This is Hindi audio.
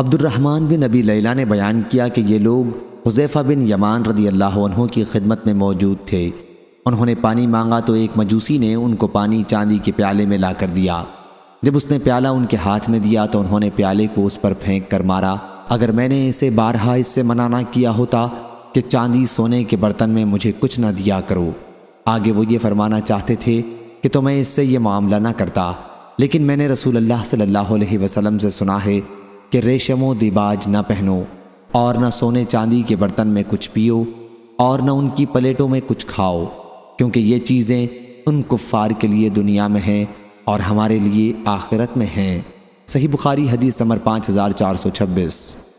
अब्दुलरहमान बिन अबी लैला ने बयान किया कि ये लोग हुजैफ़ा बिन यमान रजी अल्लाह की खिदमत में मौजूद थे उन्होंने पानी मांगा तो एक मजूसी ने उनको पानी चांदी के प्याले में ला कर दिया जब उसने प्याला उनके हाथ में दिया तो उन्होंने प्याले को उस पर फेंक कर मारा अगर मैंने इसे बारहा इससे मना ना किया होता कि चांदी सोने के बर्तन में मुझे कुछ ना दिया करो आगे वो ये फरमाना चाहते थे कि तो मैं इससे ये मामला ना करता लेकिन मैंने रसूल अल्लाह सल्लल्लाहु अलैहि वसल्लम से सुना है कि रेशमो दिबाज न पहनो और न सोने चांदी के बर्तन में कुछ पियो और न उनकी प्लेटों में कुछ खाओ क्योंकि ये चीज़ें उन कुफ़ार के लिए दुनिया में हैं और हमारे लिए आखिरत में हैं सही बुखारी हदीस नंबर पाँच हज़ार चार सौ छब्बीस